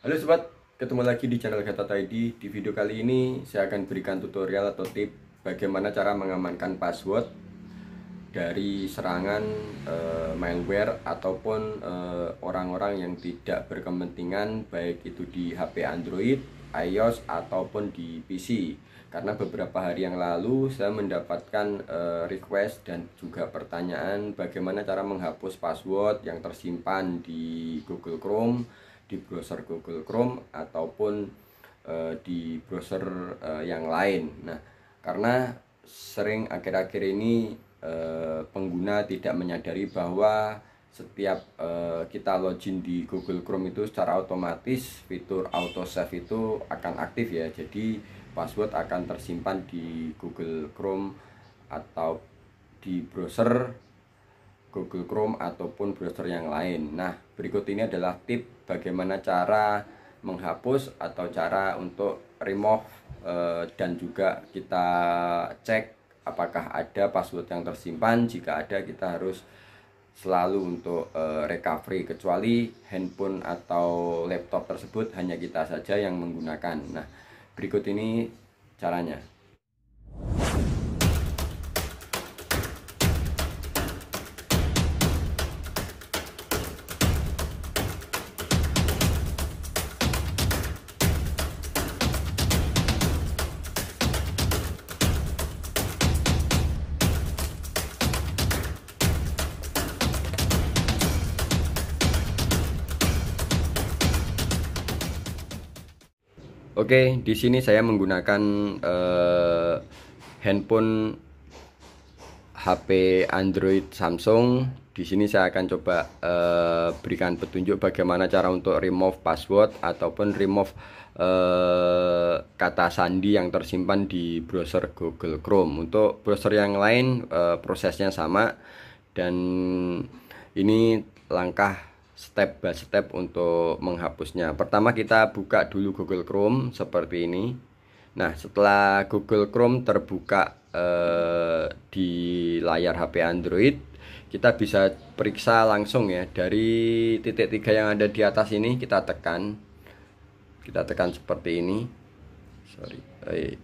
Halo sobat, ketemu lagi di channel Gata ID. Di video kali ini saya akan berikan tutorial atau tip bagaimana cara mengamankan password dari serangan e, malware ataupun eh, orang-orang e, yang tidak berkepentingan baik itu di HP Android, iOS ataupun di PC. Karena beberapa hari yang lalu saya mendapatkan e, request dan juga pertanyaan bagaimana cara menghapus password yang tersimpan di Google Chrome di browser Google Chrome ataupun uh, di browser uh, yang lain. Nah, karena sering akhir-akhir ini uh, pengguna tidak menyadari bahwa setiap uh, kita login di Google Chrome itu secara otomatis fitur auto save itu akan aktif ya. Jadi password akan tersimpan di Google Chrome atau di browser Google Chrome ataupun browser yang lain. Nah, berikut ini adalah tip bagaimana cara menghapus atau cara untuk remove eh, dan juga kita cek apakah ada password yang tersimpan. Jika ada, kita harus selalu untuk eh, recovery kecuali handphone atau laptop tersebut hanya kita saja yang menggunakan. Nah, berikut ini caranya. Oke, di sini saya menggunakan uh, handphone HP Android Samsung. Di sini saya akan coba uh, berikan petunjuk bagaimana cara untuk remove password ataupun remove uh, kata sandi yang tersimpan di browser Google Chrome. Untuk browser yang lain prosesnya sama dan ini langkah step by step untuk menghapusnya. Pertama kita buka dulu Google Chrome seperti ini. Nah, setelah Google Chrome terbuka eh, di layar HP Android, kita bisa periksa langsung ya dari titik tiga yang ada di atas ini kita tekan. Kita tekan seperti ini. Sorry. Eh,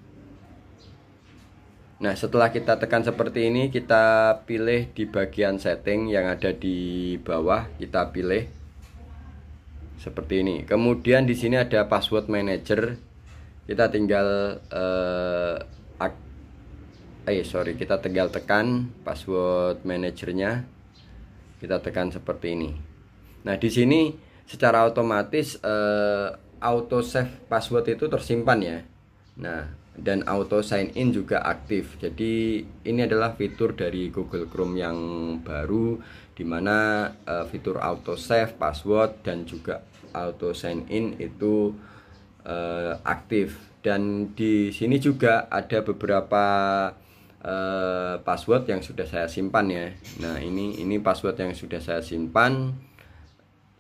Nah, setelah kita tekan seperti ini, kita pilih di bagian setting yang ada di bawah, kita pilih seperti ini. Kemudian di sini ada password manager. Kita tinggal eh eh sorry, kita tinggal tekan password manajernya. Kita tekan seperti ini. Nah, di sini secara otomatis eh auto save password itu tersimpan ya. Nah, dan auto sign in juga aktif. Jadi ini adalah fitur dari Google Chrome yang baru dimana uh, eh, fitur auto save password dan juga auto sign in itu uh, aktif. Dan di sini juga ada beberapa uh, password yang sudah saya simpan ya. Nah ini ini password yang sudah saya simpan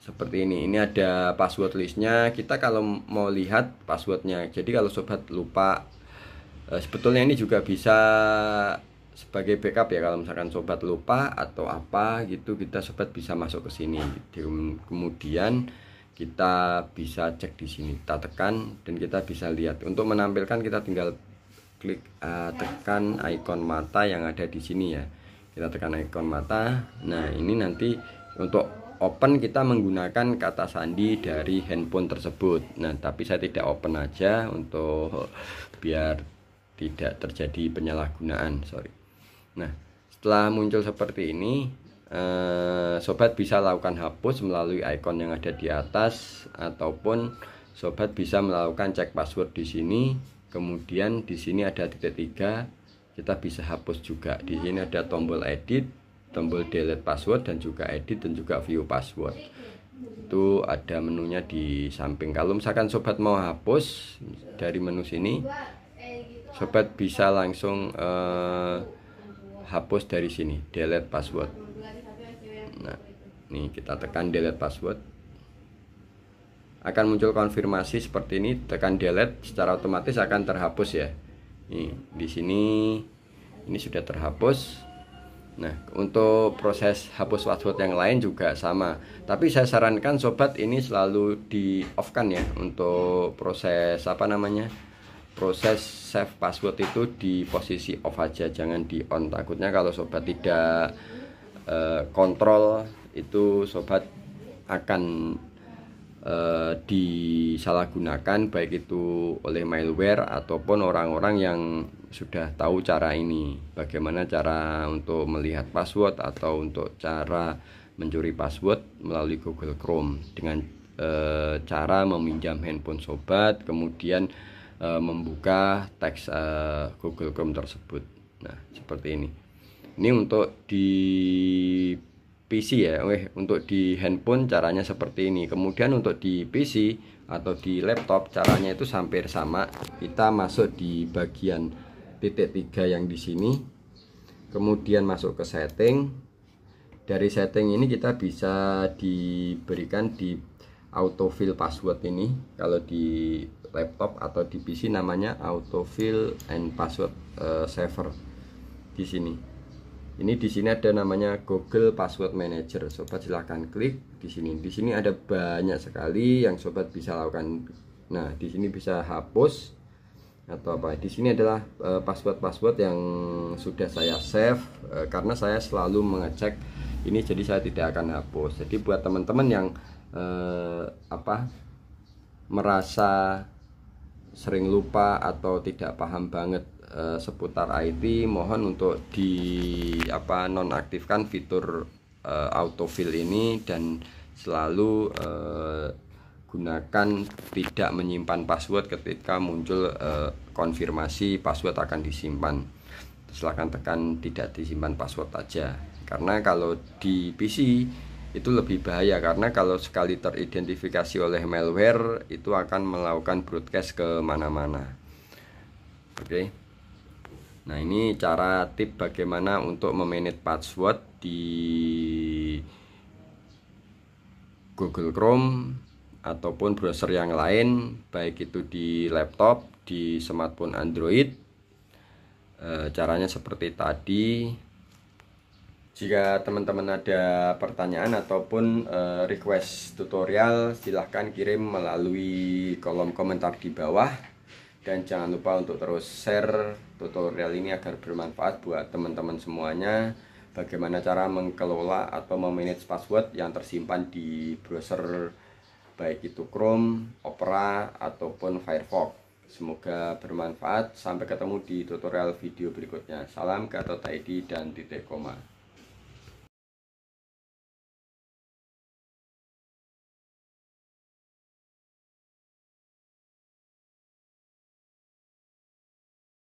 seperti ini ini ada password listnya kita kalau mau lihat passwordnya jadi kalau sobat lupa Eh, sebetulnya ini juga bisa sebagai backup ya kalau misalkan sobat lupa atau apa gitu kita sobat bisa masuk ke sini kemudian kita bisa cek di sini kita tekan dan kita bisa lihat untuk menampilkan kita tinggal klik uh, tekan ikon mata yang ada di sini ya kita tekan ikon mata nah ini nanti untuk open kita menggunakan kata sandi dari handphone tersebut nah tapi saya tidak open aja untuk biar tidak terjadi penyalahgunaan sorry nah setelah muncul seperti ini eh, sobat bisa lakukan hapus melalui icon yang ada di atas ataupun sobat bisa melakukan cek password di sini kemudian di sini ada titik tiga kita bisa hapus juga di sini ada tombol edit tombol delete password dan juga edit dan juga view password itu ada menunya di samping kalau misalkan sobat mau hapus dari menu sini sobat bisa langsung uh, hapus dari sini delete password nah ini kita tekan delete password akan muncul konfirmasi seperti ini tekan delete secara otomatis akan terhapus ya nih di sini ini sudah terhapus Nah, untuk proses hapus password yang lain juga sama. Tapi saya sarankan sobat ini selalu di off kan ya untuk proses apa namanya? proses save password itu di posisi off aja jangan di on takutnya kalau sobat tidak uh, kontrol itu sobat akan uh, disalahgunakan baik itu oleh malware ataupun orang-orang yang sudah tahu cara ini bagaimana cara untuk melihat password atau untuk cara mencuri password melalui Google Chrome dengan e, cara meminjam handphone sobat kemudian e, membuka teks e, Google Chrome tersebut. Nah, seperti ini. Ini untuk di PC ya, Oke, untuk di handphone caranya seperti ini. Kemudian untuk di PC atau di laptop caranya itu hampir sama. Kita masuk di bagian titik tiga yang di sini. Kemudian masuk ke setting. Dari setting ini kita bisa diberikan di autofill password ini. Kalau di laptop atau di PC namanya autofill and password uh, eh, saver di sini ini di sini ada namanya Google Password Manager sobat silahkan klik di sini di sini ada banyak sekali yang sobat bisa lakukan nah di sini bisa hapus atau apa di sini adalah eh, password-password uh, yang sudah saya save uh, karena saya selalu mengecek ini jadi saya tidak akan hapus jadi buat teman-teman yang uh, apa merasa sering lupa atau tidak paham banget e, seputar IT mohon untuk di apa nonaktifkan fitur e, autofill ini dan selalu e, gunakan tidak menyimpan password ketika muncul e, konfirmasi password akan disimpan silahkan tekan tidak disimpan password aja karena kalau di PC itu lebih bahaya karena kalau sekali teridentifikasi oleh malware itu akan melakukan broadcast ke mana-mana oke okay. nah ini cara tip bagaimana untuk memanage password di Google Chrome ataupun browser yang lain baik itu di laptop di smartphone Android eh, caranya seperti tadi jika teman-teman ada pertanyaan ataupun eh, request tutorial, silahkan kirim melalui kolom komentar di bawah. Dan jangan lupa untuk terus share tutorial ini agar bermanfaat buat teman-teman semuanya. Bagaimana cara mengelola atau memanage password yang tersimpan di browser baik itu Chrome, Opera, ataupun Firefox. Semoga bermanfaat. Sampai ketemu di tutorial video berikutnya. Salam Gatot ID dan titik koma.